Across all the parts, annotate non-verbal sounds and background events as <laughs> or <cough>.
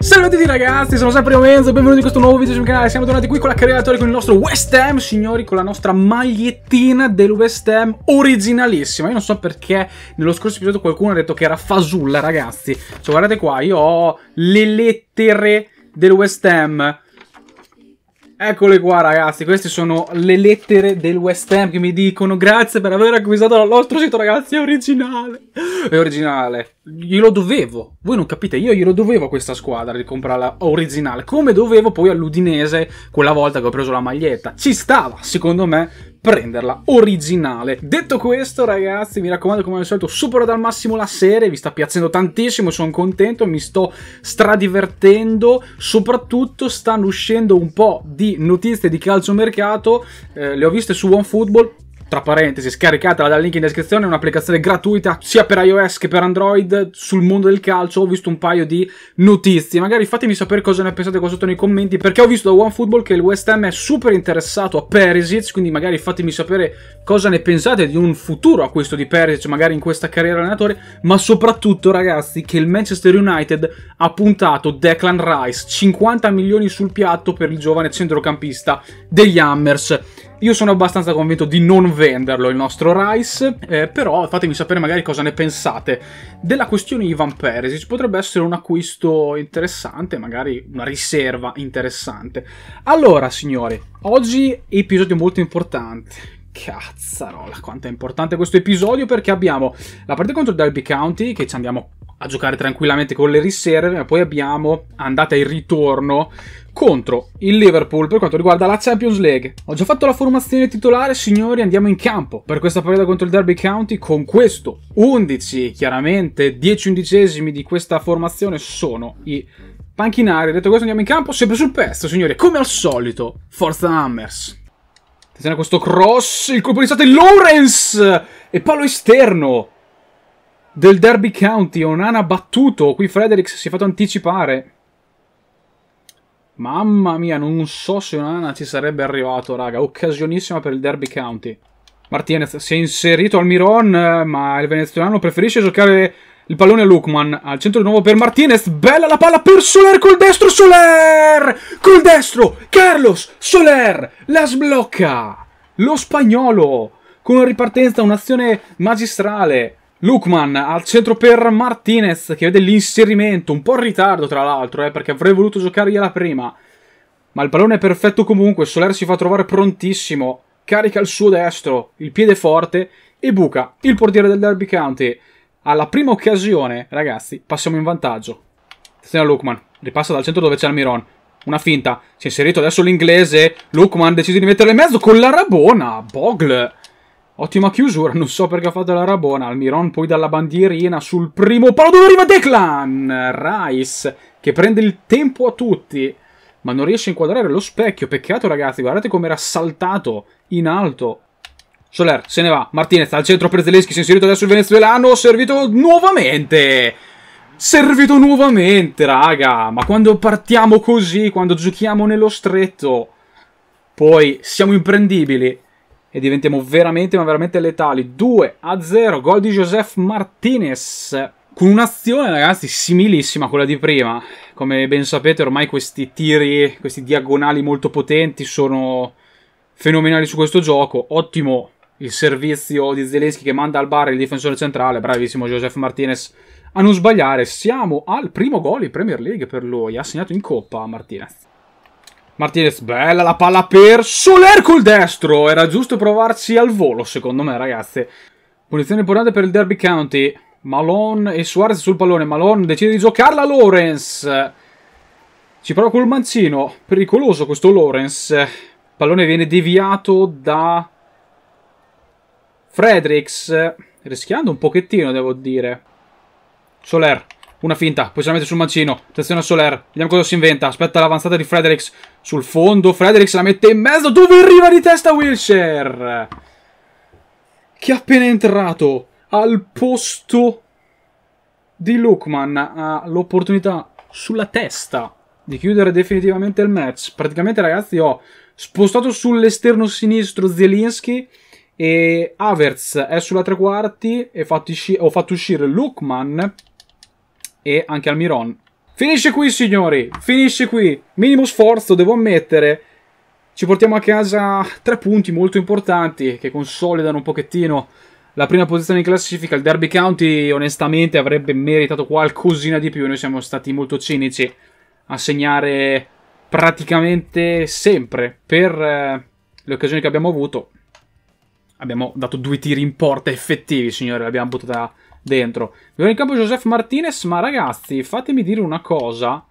Salve a tutti ragazzi, sono sempre Menzo benvenuti in questo nuovo video sul canale Siamo tornati qui con la creatore, con il nostro West Ham Signori, con la nostra magliettina del West Ham originalissima Io non so perché nello scorso episodio qualcuno ha detto che era fasulla ragazzi Cioè guardate qua, io ho le lettere del West Ham Eccole qua ragazzi, queste sono le lettere del West Ham che mi dicono grazie per aver acquistato il nostro sito ragazzi, è originale. È originale, glielo dovevo, voi non capite, io glielo dovevo a questa squadra di comprarla originale, come dovevo poi all'Udinese quella volta che ho preso la maglietta. Ci stava, secondo me, prenderla originale. Detto questo ragazzi mi raccomando come al solito supero dal massimo la serie, vi sta piacendo tantissimo, sono contento, mi sto stradivertendo, soprattutto stanno uscendo un po' di notizie di calciomercato, eh, le ho viste su OneFootball, tra parentesi, scaricatela dal link in descrizione, è un'applicazione gratuita sia per iOS che per Android sul mondo del calcio, ho visto un paio di notizie, magari fatemi sapere cosa ne pensate qua sotto nei commenti, perché ho visto da OneFootball che il West Ham è super interessato a Perisic, quindi magari fatemi sapere cosa ne pensate di un futuro acquisto di Perisic, magari in questa carriera allenatore, ma soprattutto ragazzi che il Manchester United ha puntato Declan Rice, 50 milioni sul piatto per il giovane centrocampista degli Hammers. Io sono abbastanza convinto di non venderlo il nostro Rice, eh, però fatemi sapere magari cosa ne pensate. Della questione Ivan Perisic potrebbe essere un acquisto interessante, magari una riserva interessante. Allora, signori, oggi episodio molto importante. Cazzarola, quanto è importante questo episodio perché abbiamo la partita contro Derby County che ci andiamo a giocare tranquillamente con le riserve, ma poi abbiamo andata e ritorno contro il Liverpool per quanto riguarda la Champions League. Ho già fatto la formazione titolare, signori, andiamo in campo per questa partita contro il Derby County con questo 11, chiaramente 10 undicesimi di questa formazione sono i panchinari. Detto questo andiamo in campo, sempre sul pezzo, signori, come al solito, Forza Hammers. Attenzione a questo cross, il colpo di stato è Lawrence e palo esterno del Derby County. Onana battuto. Qui Fredericks si è fatto anticipare. Mamma mia, non so se Onana ci sarebbe arrivato, raga. Occasionissima per il Derby County. Martinez si è inserito al Miron, ma il venezuelano preferisce giocare il pallone a Lukman. Al centro di nuovo per Martinez. Bella la palla per Soler col destro. Soler! Col destro! Carlos Soler la sblocca! Lo spagnolo! Con una ripartenza, un'azione magistrale. Lukman al centro per Martinez che vede l'inserimento, un po' in ritardo tra l'altro, eh, perché avrei voluto giocare la prima. Ma il pallone è perfetto comunque, Soler si fa trovare prontissimo, carica il suo destro, il piede forte e buca il portiere del Derby County. Alla prima occasione, ragazzi, passiamo in vantaggio. Attenzione a Lukman, ripassa dal centro dove c'è Almiron. Una finta, si è inserito adesso l'inglese, Lukman decide di metterlo in mezzo con la Rabona, Bogle. Ottima chiusura, non so perché ha fatto la Rabona. Almiron poi dalla bandierina sul primo palo dove arriva Declan. Rice che prende il tempo a tutti, ma non riesce a inquadrare lo specchio. Peccato ragazzi, guardate come era saltato in alto. Soler se ne va, Martinez al centro per Zelensky, si è inserito adesso il venezuelano, servito nuovamente servito nuovamente, raga. Ma quando partiamo così, quando giochiamo nello stretto, poi siamo imprendibili e diventiamo veramente, ma veramente letali. 2 a 0, gol di Joseph Martinez. Con un'azione, ragazzi, similissima a quella di prima. Come ben sapete, ormai questi tiri, questi diagonali molto potenti sono fenomenali su questo gioco. Ottimo il servizio di Zelensky che manda al bar il difensore centrale, bravissimo Joseph Martinez a non sbagliare. Siamo al primo gol in Premier League per lui, ha segnato in coppa Martinez. Martinez, bella la palla per Soler col destro. Era giusto provarsi al volo, secondo me, ragazzi. Punizione importante per il Derby County. Malone e Suarez sul pallone. Malone decide di giocarla a Lawrence. Ci prova col mancino. Pericoloso questo Lawrence. pallone viene deviato da Fredericks. Rischiando un pochettino, devo dire. Soler. Una finta, poi se la mette sul mancino. Attenzione a Soler, vediamo cosa si inventa. Aspetta l'avanzata di Fredericks sul fondo. Fredericks la mette in mezzo. Dove arriva di testa Wilshire? Che è appena entrato al posto di Lukman. Ha l'opportunità sulla testa di chiudere definitivamente il match. Praticamente, ragazzi, ho spostato sull'esterno sinistro Zielinski e Averts è sulla tre quarti e ho fatto uscire Lukman e anche al Miron. Finisce qui, signori! Finisce qui! Minimo sforzo, devo ammettere. Ci portiamo a casa tre punti molto importanti che consolidano un pochettino la prima posizione in classifica. Il Derby County, onestamente, avrebbe meritato qualcosina di più. Noi siamo stati molto cinici a segnare praticamente sempre per eh, le occasioni che abbiamo avuto. Abbiamo dato due tiri in porta effettivi, signori. L'abbiamo buttata dentro. Abbiamo in campo Joseph Martinez, ma ragazzi, fatemi dire una cosa.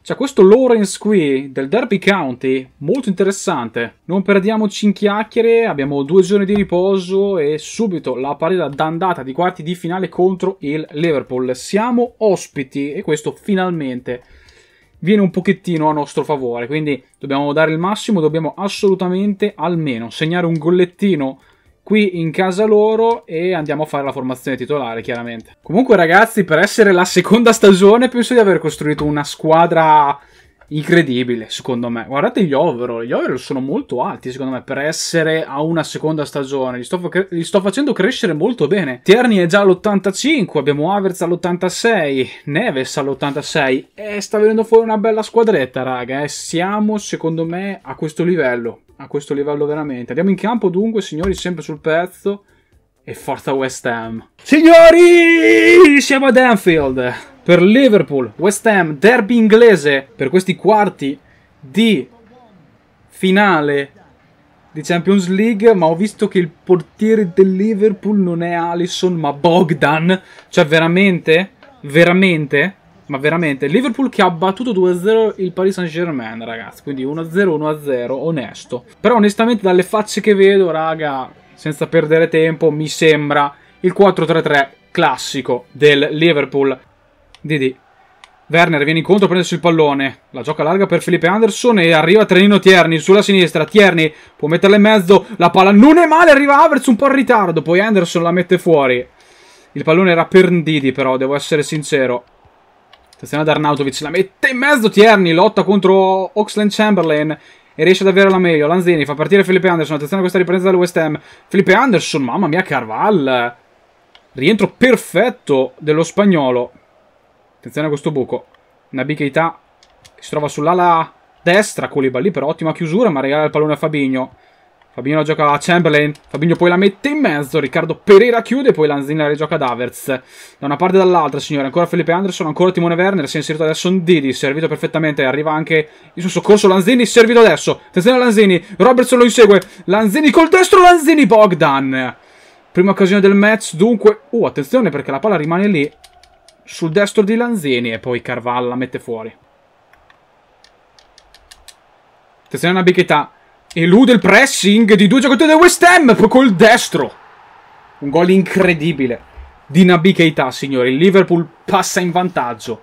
C'è questo Lawrence qui del Derby County, molto interessante. Non perdiamoci in chiacchiere, abbiamo due giorni di riposo e subito la partita d'andata di quarti di finale contro il Liverpool. Siamo ospiti e questo finalmente viene un pochettino a nostro favore, quindi dobbiamo dare il massimo, dobbiamo assolutamente almeno segnare un gollettino qui in casa loro e andiamo a fare la formazione titolare, chiaramente. Comunque, ragazzi, per essere la seconda stagione, penso di aver costruito una squadra incredibile, secondo me. Guardate gli overall, gli overall sono molto alti, secondo me, per essere a una seconda stagione. Li sto, fa- li sto facendo crescere molto bene. Tierney è già all'85, abbiamo Averz all'86, Neves all'86 e sta venendo fuori una bella squadretta, raga. Eh. Siamo, secondo me, a questo livello, a questo livello veramente. Andiamo in campo dunque, signori, sempre sul pezzo. E forza West Ham. Signori, siamo ad Anfield per Liverpool, West Ham, derby inglese per questi quarti di finale di Champions League, ma ho visto che il portiere del Liverpool non è Alisson, ma Bogdan. Cioè veramente, veramente, ma veramente, Liverpool che ha battuto 2-0 il Paris Saint-Germain, ragazzi, quindi 1-0, 1-0, onesto. Però onestamente dalle facce che vedo, raga, senza perdere tempo, mi sembra il 4-3-3 classico del Liverpool. Didi. Werner viene incontro a prendersi il pallone. La gioca larga per Felipe Anderson e arriva Trenino Tierney sulla sinistra. Tierney può metterla in mezzo. La palla non è male, arriva Havertz un po' in ritardo. Poi Anderson la mette fuori. Il pallone era per Ndidi però, devo essere sincero. Attenzione ad Arnautovic, la mette in mezzo Tierney, lotta contro Oxlane Chamberlain e riesce ad avere la meglio. Lanzini fa partire Felipe Anderson. Attenzione a questa ripresa del West Ham. Felipe Anderson, mamma mia, Carval. Rientro perfetto dello spagnolo. Attenzione a questo buco. Nabi Keita si trova sull'ala destra. Koulibaly però, ottima chiusura ma regala il pallone a Fabigno. Fabinho gioca a Chamberlain, Fabinho poi la mette in mezzo, Riccardo Pereira chiude, poi Lanzini la rigioca ad Averts. Da una parte e dall'altra, signore, ancora Felipe Anderson, ancora Timone Werner, si è inserito adesso Didi. servito perfettamente, arriva anche il suo soccorso Lanzini, servito adesso. Attenzione a Lanzini, Robertson lo insegue, Lanzini col destro, Lanzini Bogdan. Prima occasione del match, dunque... Uh, attenzione perché la palla rimane lì sul destro di Lanzini e poi Carvalho la mette fuori. Attenzione a Bichetta, Elude il pressing di due giocatori del West Ham col destro. Un gol incredibile di Nabi Keita, signori. Il Liverpool passa in vantaggio.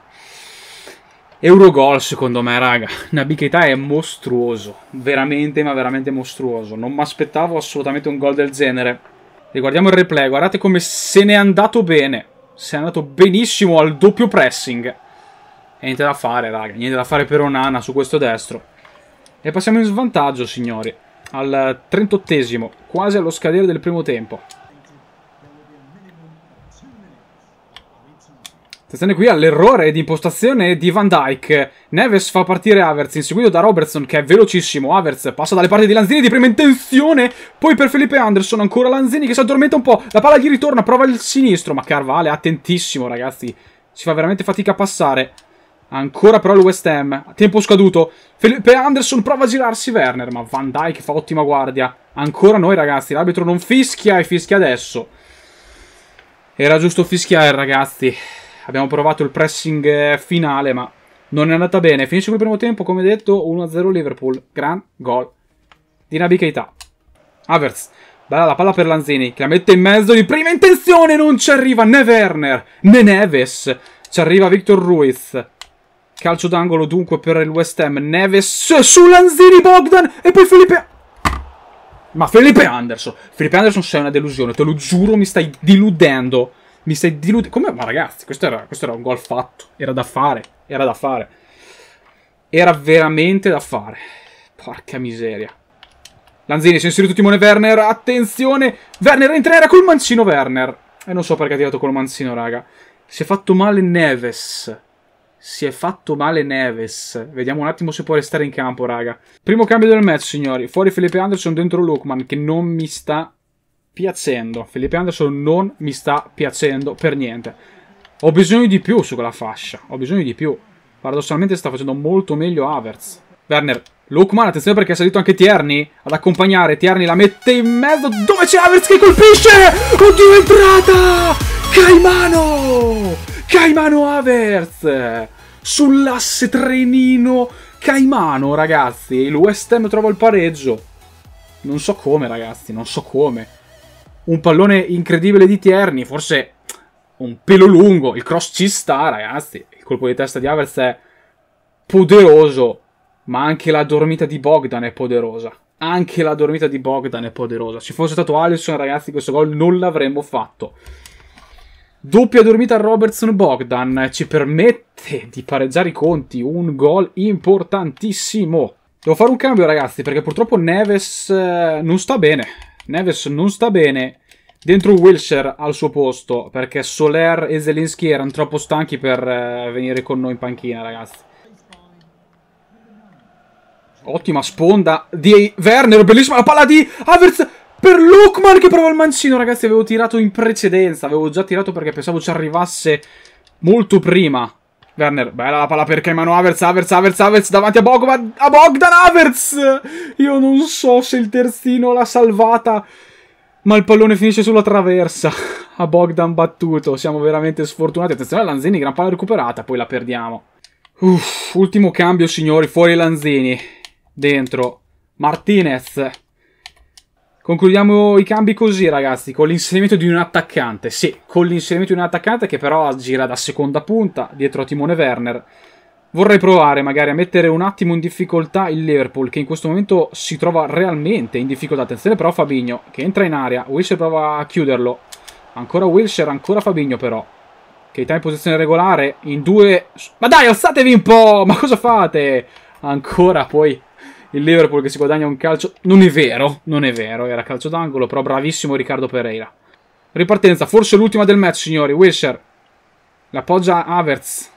Eurogol secondo me, raga. Nabi Keita è mostruoso. Veramente, ma veramente mostruoso. Non mi aspettavo assolutamente un gol del genere. Riguardiamo il replay. Guardate come se n'è andato bene. Se n'è andato benissimo al doppio pressing. E niente da fare, raga. Niente da fare per Onana su questo destro. E passiamo in svantaggio, signori. Al 38esimo, quasi allo scadere del primo tempo. Attenzione qui all'errore di impostazione di Van Dyke. Neves fa partire Havertz, inseguito da Robertson che è velocissimo. Havertz passa dalle parti di Lanzini di prima intenzione, poi per Felipe Anderson ancora Lanzini che si addormenta un po'. La palla gli ritorna, prova il sinistro, ma Carvale attentissimo ragazzi. Si fa veramente fatica a passare. Ancora però il West Ham. Tempo scaduto. Felipe Anderson prova a girarsi Werner, ma Van Dyke fa ottima guardia. Ancora noi ragazzi, l'arbitro non fischia e fischia adesso. Era giusto fischiare ragazzi. Abbiamo provato il pressing eh, finale, ma non è andata bene. Finisce qui il primo tempo, come detto, 1-0 Liverpool. Gran gol di Nabi Keita. Havertz. Bella la palla per Lanzini, che la mette in mezzo di prima intenzione. Non ci arriva né Werner, né Neves. Ci arriva Victor Ruiz. Calcio d'angolo dunque per il West Ham. Neves su Lanzini Bogdan e poi Felipe... Ma Felipe Anderson. Felipe Anderson sei una delusione, te lo giuro, mi stai diludendo. Mi stai diludendo. Come? Ma ragazzi, questo era, questo era un gol fatto. Era da fare. Era da fare. Era veramente da fare. Porca miseria. Lanzini si è inserito Timone Werner. Attenzione. Werner entra era col mancino Werner. E non so perché ha tirato col mancino, raga. Si è fatto male Neves si è fatto male Neves. Vediamo un attimo se può restare in campo, raga. Primo cambio del match, signori. Fuori Felipe Anderson, dentro Lukman, che non mi sta piacendo. Felipe Anderson non mi sta piacendo per niente. Ho bisogno di più su quella fascia. Ho bisogno di più. Paradossalmente sta facendo molto meglio Havertz. Werner, Lukman, attenzione perché è salito anche Tierney ad accompagnare. Tierney la mette in mezzo. Dove c'è Havertz che colpisce? Oddio, entrata! Caimano! Caimano Havertz! Sull'asse trenino Caimano, ragazzi. Il West Ham trova il pareggio. Non so come, ragazzi, non so come. Un pallone incredibile di Tierney, forse un pelo lungo. Il cross ci sta, ragazzi. Il colpo di testa di Havertz è poderoso, ma anche la dormita di Bogdan è poderosa. Anche la dormita di Bogdan è poderosa. Se fosse stato Alisson, ragazzi, questo gol non l'avremmo fatto. Doppia dormita Robertson Bogdan eh, ci permette di pareggiare i conti, un gol importantissimo. Devo fare un cambio ragazzi perché purtroppo Neves eh, non sta bene. Neves non sta bene dentro Wilshire al suo posto perché Soler e Zelensky erano troppo stanchi per eh, venire con noi in panchina ragazzi. Ottima sponda di Werner, bellissima la palla di Havertz per Lukman che prova il mancino, ragazzi, avevo tirato in precedenza, avevo già tirato perché pensavo ci arrivasse molto prima. Werner, bella la palla per Caimano Havertz, Havertz, Havertz, Havertz davanti a, Bogman, a Bogdan Havertz! Io non so se il terzino l'ha salvata, ma il pallone finisce sulla traversa. <laughs> A Bogdan battuto, siamo veramente sfortunati. Attenzione a Lanzini, gran palla recuperata, poi la perdiamo. Uff, ultimo cambio signori, fuori Lanzini. Dentro, Martinez Concludiamo i cambi così, ragazzi, con l'inserimento di un attaccante. Sì, con l'inserimento di un attaccante che però gira da seconda punta, dietro a Timone Werner. Vorrei provare magari a mettere un attimo in difficoltà il Liverpool, che in questo momento si trova realmente in difficoltà. Attenzione però Fabigno, che entra in area. Wilshere prova a chiuderlo. Ancora Wilshere, ancora Fabigno però. sta in posizione regolare, in due... Ma dai, alzatevi un po'! Ma cosa fate? Ancora poi il Liverpool che si guadagna un calcio. Non è vero, non è vero, era calcio d'angolo, però bravissimo Riccardo Pereira. Ripartenza, forse l'ultima del match, signori. Wilshere l'appoggia poggia Havertz.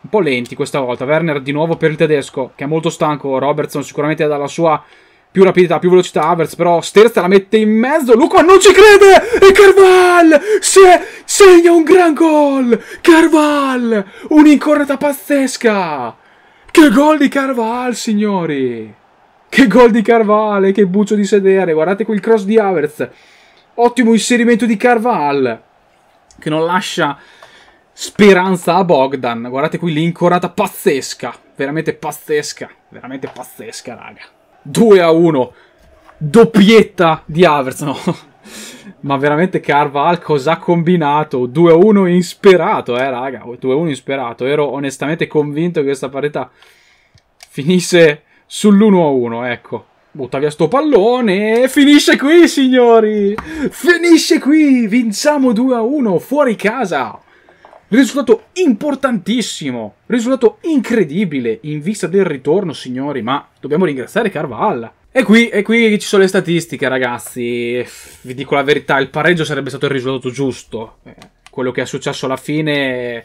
Un po' lenti questa volta. Werner di nuovo per il tedesco, che è molto stanco. Robertson sicuramente ha dalla sua più rapidità, più velocità Havertz, però Sterza la mette in mezzo, Luca non ci crede, e Carval se segna un gran gol, Carval, un'incorretta pazzesca, che gol di Carval signori, che gol di Carvale, che buccio di sedere. Guardate qui il cross di Havertz. Ottimo inserimento di Carval, che non lascia speranza a Bogdan. Guardate qui l'incorata pazzesca, veramente pazzesca, veramente pazzesca, raga. 2 a 1, doppietta di Havertz, no? <laughs> Ma veramente Carval cosa ha combinato? 2 a 1 insperato, eh, raga. 2 a 1 insperato. Ero onestamente convinto che questa parità finisse sull'1-1, ecco. Butta via sto pallone e finisce qui, signori! Finisce qui! Vinciamo 2-1 fuori casa! Risultato importantissimo, risultato incredibile in vista del ritorno, signori, ma dobbiamo ringraziare Carvalla. E qui, e qui ci sono le statistiche, ragazzi. Vi dico la verità, il pareggio sarebbe stato il risultato giusto. Eh, quello che è successo alla fine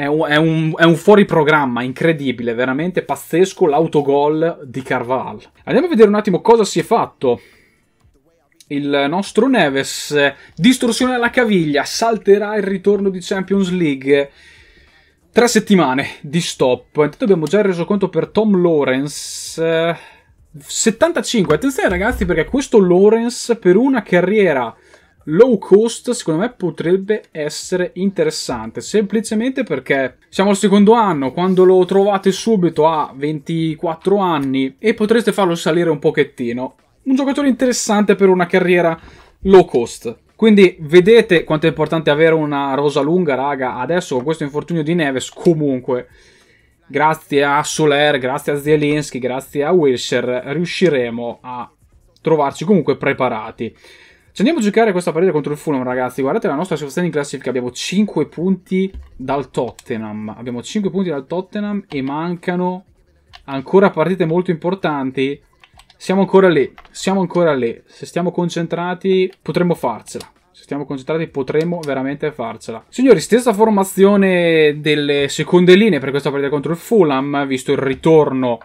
è un, è, un, è un, fuori programma incredibile, veramente pazzesco l'autogol di Carval. Andiamo a vedere un attimo cosa si è fatto. Il nostro Neves, distorsione alla caviglia, salterà il ritorno di Champions League. Tre settimane di stop. Intanto abbiamo già reso conto per Tom Lawrence. 75, eh, attenzione ragazzi perché questo Lawrence per una carriera low cost secondo me potrebbe essere interessante semplicemente perché siamo al secondo anno quando lo trovate subito a 24 anni e potreste farlo salire un pochettino un giocatore interessante per una carriera low cost quindi vedete quanto è importante avere una rosa lunga raga adesso con questo infortunio di Neves comunque grazie a Soler, grazie a Zielinski, grazie a Wilshire riusciremo a trovarci comunque preparati ci andiamo a giocare questa partita contro il Fulham, ragazzi. Guardate la nostra situazione in classifica. Abbiamo 5 punti dal Tottenham. Abbiamo 5 punti dal Tottenham e mancano ancora partite molto importanti. Siamo ancora lì. Siamo ancora lì. Se stiamo concentrati, potremmo farcela. Se stiamo concentrati potremmo veramente farcela. Signori, stessa formazione delle seconde linee per questa partita contro il Fulham, visto il ritorno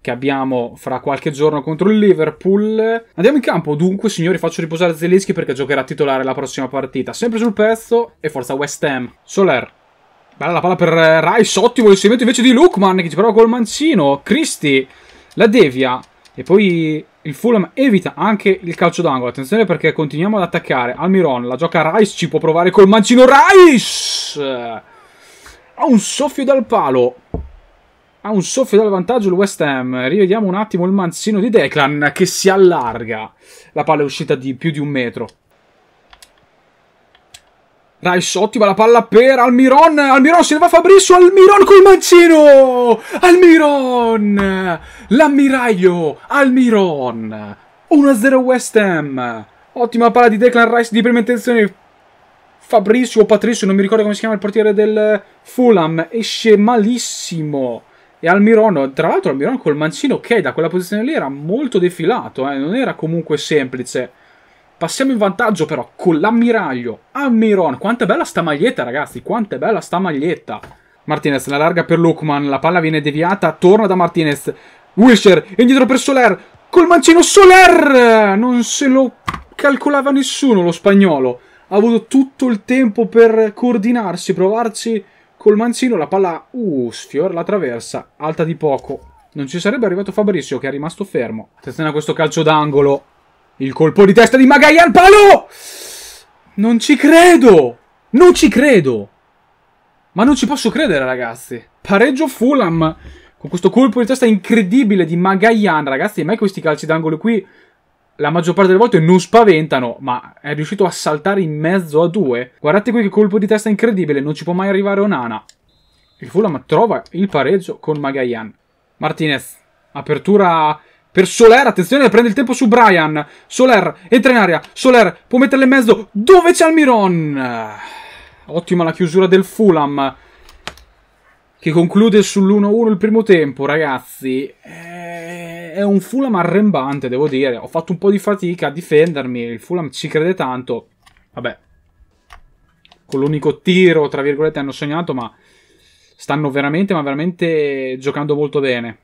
che abbiamo fra qualche giorno contro il Liverpool. Andiamo in campo, dunque, signori, faccio riposare Zelinski perché giocherà titolare la prossima partita. Sempre sul pezzo e forza West Ham. Soler. Bella la palla per eh, Rice, ottimo l'inserimento invece di Lukman che ci prova col mancino. Cristi la devia e poi il Fulham evita anche il calcio d'angolo. Attenzione perché continuiamo ad attaccare. Almiron, la gioca Rice, ci può provare col mancino Rice! Ha un soffio dal palo ha un soffio dal vantaggio il West Ham. Rivediamo un attimo il manzino di Declan che si allarga. La palla è uscita di più di un metro. Rice, ottima la palla per Almiron. Almiron se ne va Fabrizio. Almiron col mancino. Almiron. L'ammiraglio. Almiron. 1-0 West Ham. Ottima palla di Declan Rice di prima intenzione. Fabrizio o Patrizio, non mi ricordo come si chiama il portiere del Fulham. Esce malissimo. E Almiron, tra l'altro Almiron col mancino che da quella posizione lì era molto defilato, eh, non era comunque semplice. Passiamo in vantaggio però con l'ammiraglio Almiron. Quanto è bella sta maglietta ragazzi, quanto è bella sta maglietta. Martinez la larga per Lukman, la palla viene deviata, torna da Martinez. Wilshere, indietro per Soler, col mancino Soler! Non se lo calcolava nessuno lo spagnolo. Ha avuto tutto il tempo per coordinarsi, provarci Col mancino la palla uh, sfiora la traversa, alta di poco. Non ci sarebbe arrivato Fabrizio che è rimasto fermo. Attenzione a questo calcio d'angolo. Il colpo di testa di Magai al palo! Non ci credo! Non ci credo! Ma non ci posso credere, ragazzi. Pareggio Fulham. Con questo colpo di testa incredibile di Magaian, ragazzi. A me questi calci d'angolo qui la maggior parte delle volte non spaventano, ma è riuscito a saltare in mezzo a due. Guardate qui che colpo di testa incredibile, non ci può mai arrivare Onana. Il Fulham trova il pareggio con Magayan. Martinez, apertura per Soler, attenzione, prende il tempo su Brian. Soler, entra in aria, Soler può metterla in mezzo. Dove c'è Almiron? Ottima la chiusura del Fulham. Che conclude sull'1-1 il primo tempo, ragazzi. Eh è un Fulham arrembante, devo dire. Ho fatto un po' di fatica a difendermi. Il Fulham ci crede tanto. Vabbè, con l'unico tiro, tra virgolette, hanno sognato, ma stanno veramente, ma veramente giocando molto bene.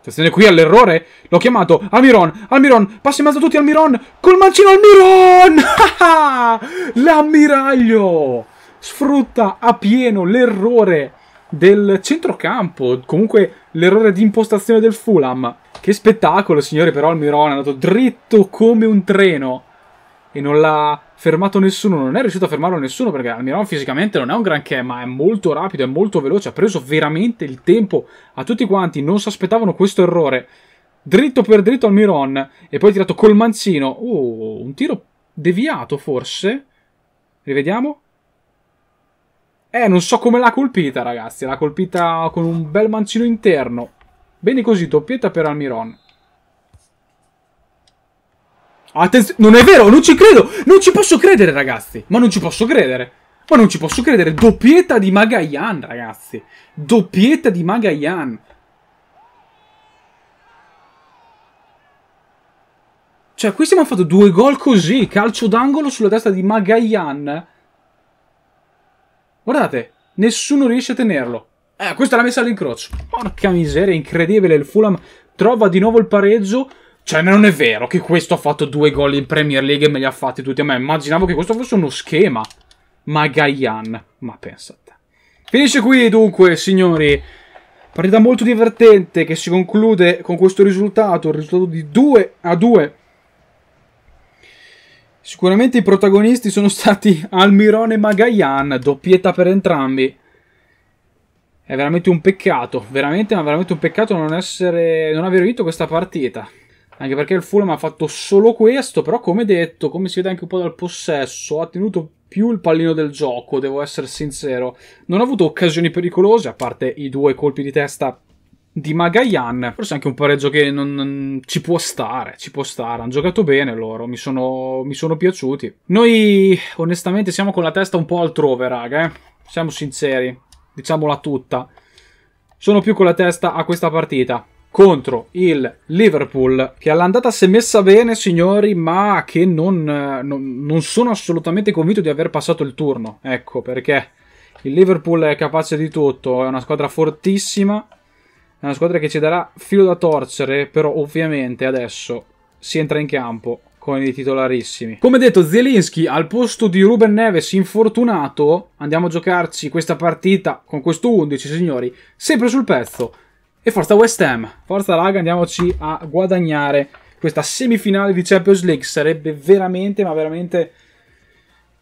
Attenzione qui all'errore, l'ho chiamato Almiron, Almiron, passi in mezzo a tutti Almiron, col mancino Almiron! <laughs> L'ammiraglio! Sfrutta a pieno l'errore del centrocampo, comunque l'errore di impostazione del Fulham. Che spettacolo, signore, però Almiron è andato dritto come un treno e non l'ha fermato nessuno, non è riuscito a fermarlo nessuno perché Almiron fisicamente non è un granché, ma è molto rapido, è molto veloce, ha preso veramente il tempo a tutti quanti, non si aspettavano questo errore. Dritto per dritto Almiron e poi tirato col mancino. Oh, uh, un tiro deviato forse. Rivediamo. Eh, non so come l'ha colpita, ragazzi. L'ha colpita con un bel mancino interno. Bene così, doppietta per Almiron. Attenzione, non è vero, non ci credo, non ci posso credere ragazzi, ma non ci posso credere, ma non ci posso credere, doppietta di Magayan ragazzi, doppietta di Magayan. Cioè qui siamo fatto due gol così, calcio d'angolo sulla testa di Magayan. Guardate, nessuno riesce a tenerlo. Eh, questa è la messa all'incrocio. Porca miseria, incredibile. Il Fulham trova di nuovo il pareggio. Cioè, non è vero che questo ha fatto due gol in Premier League e me li ha fatti tutti a me. Immaginavo che questo fosse uno schema. Ma Gaian, ma pensate. Finisce qui dunque, signori. Partita molto divertente che si conclude con questo risultato, il risultato di 2 a 2 Sicuramente i protagonisti sono stati <laughs> Almirone e Magayan, doppietta per entrambi. È veramente un peccato, veramente, ma veramente un peccato non, essere, non aver vinto questa partita. Anche perché il Fulham ha fatto solo questo, però come detto, come si vede anche un po' dal possesso, ha tenuto più il pallino del gioco, devo essere sincero. Non ha avuto occasioni pericolose, a parte i due colpi di testa di Magayan, forse anche un pareggio che non, non, ci può stare, ci può stare, hanno giocato bene loro, mi sono, mi sono piaciuti. Noi onestamente siamo con la testa un po' altrove, raga, eh? siamo sinceri, diciamola tutta. Sono più con la testa a questa partita contro il Liverpool che all'andata si è messa bene signori ma che non, non, non sono assolutamente convinto di aver passato il turno ecco perché il Liverpool è capace di tutto è una squadra fortissima è una squadra che ci darà filo da torcere, però ovviamente adesso si entra in campo con i titolarissimi. Come detto, Zelinski al posto di Ruben Neves infortunato, andiamo a giocarci questa partita con questo 11, signori, sempre sul pezzo. E forza West Ham, forza raga, andiamoci a guadagnare questa semifinale di Champions League. Sarebbe veramente, ma veramente...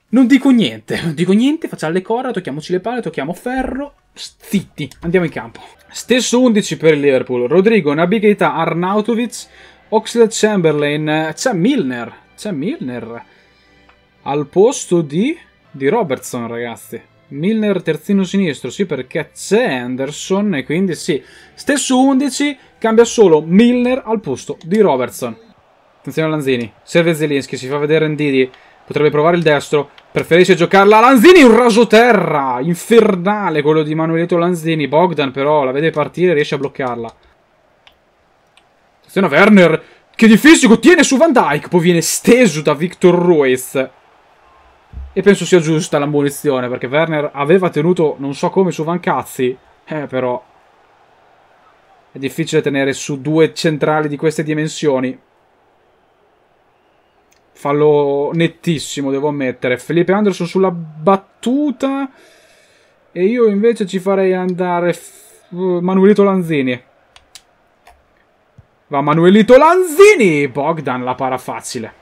Non dico niente, non dico niente, facciamo le corna, tocchiamoci le palle, tocchiamo ferro zitti, andiamo in campo. Stesso 11 per il Liverpool, Rodrigo, Nabigheita, Arnautovic, Oxlade Chamberlain, c'è Milner, c'è Milner al posto di, di Robertson ragazzi. Milner terzino sinistro, sì perché c'è Anderson e quindi sì. Stesso 11, cambia solo Milner al posto di Robertson. Attenzione a Lanzini, serve Zelinski, si fa vedere Ndidi, potrebbe provare il destro, Preferisce giocarla Lanzini, un raso terra, infernale quello di Manueletto Lanzini. Bogdan però la vede partire e riesce a bloccarla. Attenzione a Werner che di fisico tiene su Van Dyke, poi viene steso da Victor Ruiz. E penso sia giusta l'ammunizione, perché Werner aveva tenuto non so come su Van Cazzi. Eh però è difficile tenere su due centrali di queste dimensioni fallo nettissimo, devo ammettere. Felipe Anderson sulla battuta. E io invece ci farei andare uh, Manuelito Lanzini. Va Manuelito Lanzini! Bogdan la para facile.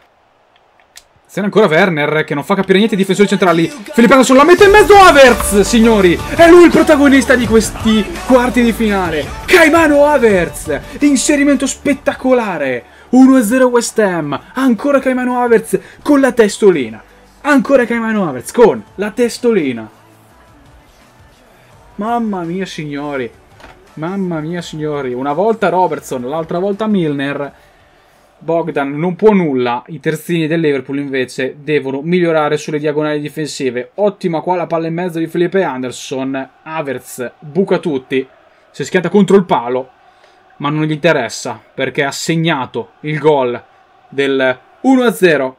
Attenzione ancora Werner che non fa capire niente ai difensori centrali. Felipe Anderson la mette in mezzo Havertz, signori! È lui il protagonista di questi quarti di finale. Caimano Havertz! Inserimento spettacolare! 1-0 West Ham, ancora Caimano Havertz con la testolina, ancora Caimano Havertz con la testolina. Mamma mia signori, mamma mia signori, una volta Robertson, l'altra volta Milner, Bogdan non può nulla, i terzini del Liverpool invece devono migliorare sulle diagonali difensive. Ottima qua la palla in mezzo di Felipe Anderson, Havertz buca tutti, si schianta contro il palo, ma non gli interessa perché ha segnato il gol del 1-0.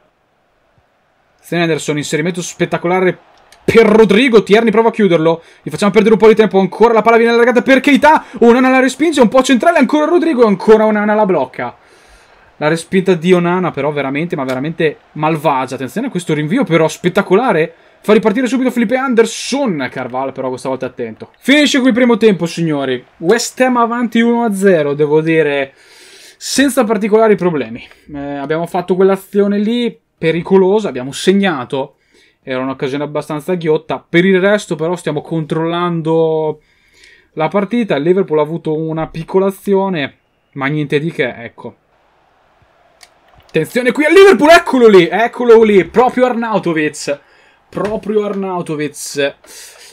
Sten Anderson, inserimento spettacolare per Rodrigo, Tierney prova a chiuderlo, gli facciamo perdere un po' di tempo, ancora la palla viene allargata per Keita, Onana la respinge, un po' centrale, ancora Rodrigo, ancora Onana la blocca. La respinta di Onana però veramente, ma veramente malvagia, attenzione a questo rinvio però spettacolare, Fa ripartire subito Felipe Anderson. Carvalho però questa volta attento. Finisce qui il primo tempo, signori. West Ham avanti 1-0, devo dire, senza particolari problemi. Eh, abbiamo fatto quell'azione lì, pericolosa, abbiamo segnato. Era un'occasione abbastanza ghiotta. Per il resto però stiamo controllando la partita. Il Liverpool ha avuto una piccola azione, ma niente di che, ecco. Attenzione qui al Liverpool, eccolo lì, eccolo lì, proprio Arnautovic proprio Arnautovic.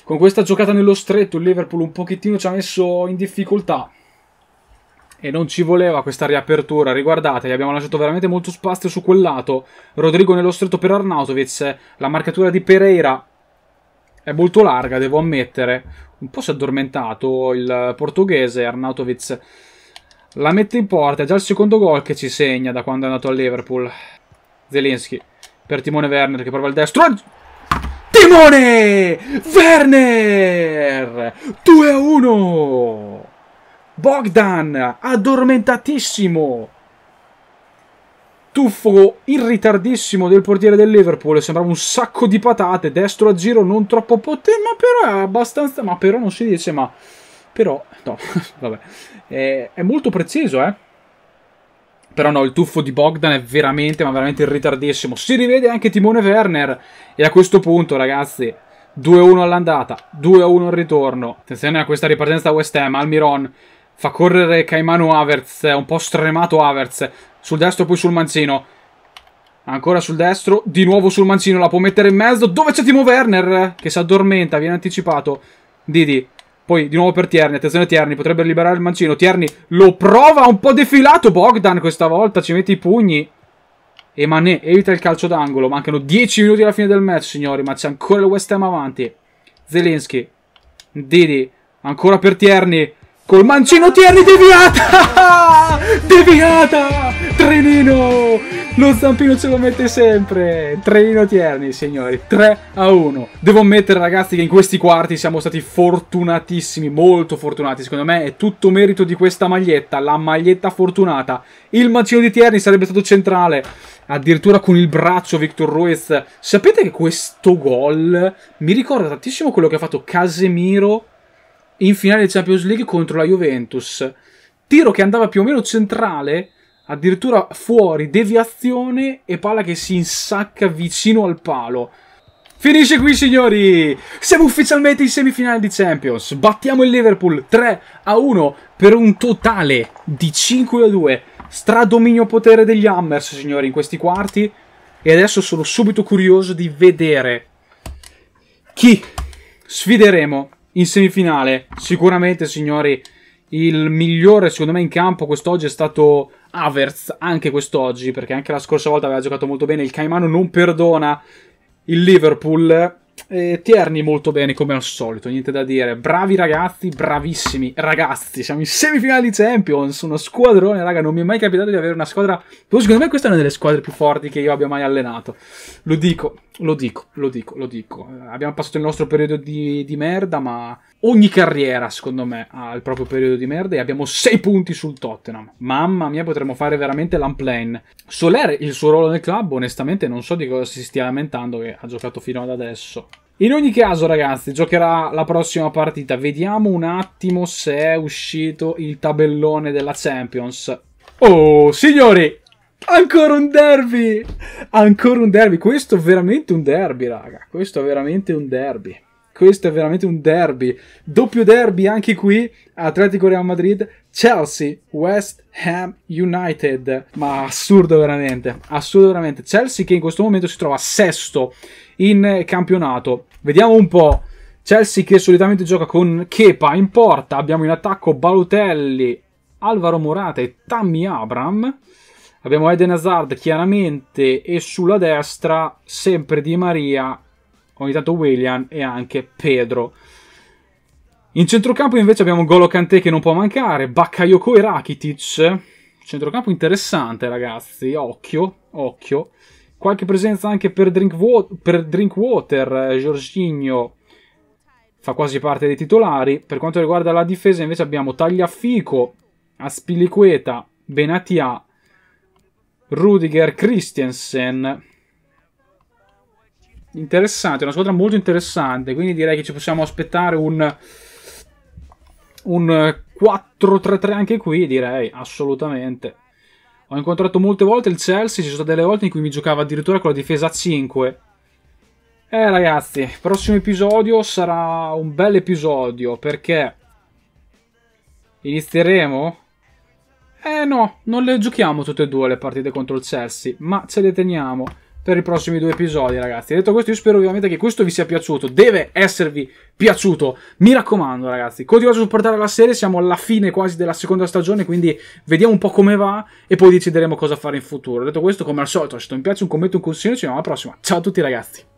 Con questa giocata nello stretto il Liverpool un pochettino ci ha messo in difficoltà e non ci voleva questa riapertura. Riguardate, gli abbiamo lasciato veramente molto spazio su quel lato. Rodrigo nello stretto per Arnautovic, la marcatura di Pereira è molto larga, devo ammettere. Un po' si è addormentato il portoghese Arnautovic. La mette in porta, è già il secondo gol che ci segna da quando è andato al Liverpool. Zelensky per Timone Werner che prova il destro. Simone Werner 2 a 1 Bogdan addormentatissimo tuffo in del portiere del Liverpool sembrava un sacco di patate destro a giro non troppo potente ma però è abbastanza ma però non si dice ma però no <laughs> vabbè è, è molto preciso eh però no, il tuffo di Bogdan è veramente, ma veramente ritardissimo. Si rivede anche Timone Werner. E a questo punto, ragazzi, 2-1 all'andata, 2-1 al ritorno. Attenzione a questa ripartenza da West Ham, Almiron fa correre Caimano Havertz, un po' stremato Havertz, sul destro poi sul mancino. Ancora sul destro, di nuovo sul mancino, la può mettere in mezzo. Dove c'è Timo Werner? Che si addormenta, viene anticipato. Didi, poi di nuovo per Tierney, attenzione Tierney, potrebbe liberare il mancino. Tierney lo prova un po' defilato Bogdan questa volta, ci mette i pugni. E Mané evita il calcio d'angolo. Mancano 10 minuti alla fine del match, signori, ma c'è ancora il West Ham avanti. Zelensky, Didi, ancora per Tierney. Col mancino Thierry deviata! <laughs> deviata! Trenino! Lo zampino ce lo mette sempre! Trenino Tierney, signori, 3 a 1. Devo ammettere, ragazzi, che in questi quarti siamo stati fortunatissimi, molto fortunati. Secondo me è tutto merito di questa maglietta, la maglietta fortunata. Il mancino di Tierney sarebbe stato centrale, addirittura con il braccio Victor Ruiz. Sapete che questo gol mi ricorda tantissimo quello che ha fatto Casemiro in finale di Champions League contro la Juventus. Tiro che andava più o meno centrale, addirittura fuori, deviazione e palla che si insacca vicino al palo. Finisce qui signori, siamo ufficialmente in semifinale di Champions, battiamo il Liverpool 3 a 1 per un totale di 5 a 2, stradominio potere degli Hammers signori in questi quarti e adesso sono subito curioso di vedere chi sfideremo in semifinale. Sicuramente, signori, il migliore secondo me in campo quest'oggi è stato Averts. anche quest'oggi, perché anche la scorsa volta aveva giocato molto bene. Il Caimano non perdona il Liverpool. E Tierney molto bene come al solito, niente da dire. Bravi ragazzi, bravissimi ragazzi. Siamo in semifinale di Champions, uno squadrone, raga, non mi è mai capitato di avere una squadra... Secondo me questa è una delle squadre più forti che io abbia mai allenato. Lo dico, lo dico, lo dico, lo dico. Abbiamo passato il nostro periodo di, di merda, ma ogni carriera, secondo me, ha il proprio periodo di merda e abbiamo 6 punti sul Tottenham. Mamma mia, potremmo fare veramente l'unplane. Soler, il suo ruolo nel club, onestamente non so di cosa si stia lamentando che ha giocato fino ad adesso. In ogni caso, ragazzi, giocherà la prossima partita. Vediamo un attimo se è uscito il tabellone della Champions. Oh, signori, Ancora un derby! Ancora un derby. Questo è veramente un derby, raga. Questo è veramente un derby. Questo è veramente un derby. Doppio derby anche qui. Atletico Real Madrid, Chelsea, West Ham United. Ma assurdo veramente. Assurdo veramente. Chelsea che in questo momento si trova sesto in campionato. Vediamo un po'. Chelsea che solitamente gioca con Kepa in porta. Abbiamo in attacco Balutelli, Alvaro Morata e Tammy Abram. Abbiamo Eden Hazard chiaramente e sulla destra sempre Di Maria, ogni tanto William e anche Pedro. In centrocampo invece abbiamo Golo Kanté che non può mancare, Bakayoko e Rakitic. Centrocampo interessante ragazzi, occhio, occhio. Qualche presenza anche per, Drinkwater, per Drinkwater, eh, Jorginho fa quasi parte dei titolari. Per quanto riguarda la difesa invece abbiamo Tagliafico, Aspiliqueta, Benatia, Rudiger Christiansen. Interessante, una squadra molto interessante, quindi direi che ci possiamo aspettare un, un 4-3-3 anche qui, direi, assolutamente. Ho incontrato molte volte il Chelsea, ci sono state delle volte in cui mi giocava addirittura con la difesa 5. Eh ragazzi, prossimo episodio sarà un bel episodio perché inizieremo eh no, non le giochiamo tutte e due le partite contro il Chelsea, ma ce le teniamo per i prossimi due episodi, ragazzi. Detto questo, io spero ovviamente che questo vi sia piaciuto. Deve esservi piaciuto. Mi raccomando, ragazzi, continuate a supportare la serie. Siamo alla fine quasi della seconda stagione, quindi vediamo un po' come va e poi decideremo cosa fare in futuro. Detto questo, come al solito, lasciate un piace, un commento, un consiglio. Ci vediamo alla prossima. Ciao a tutti, ragazzi.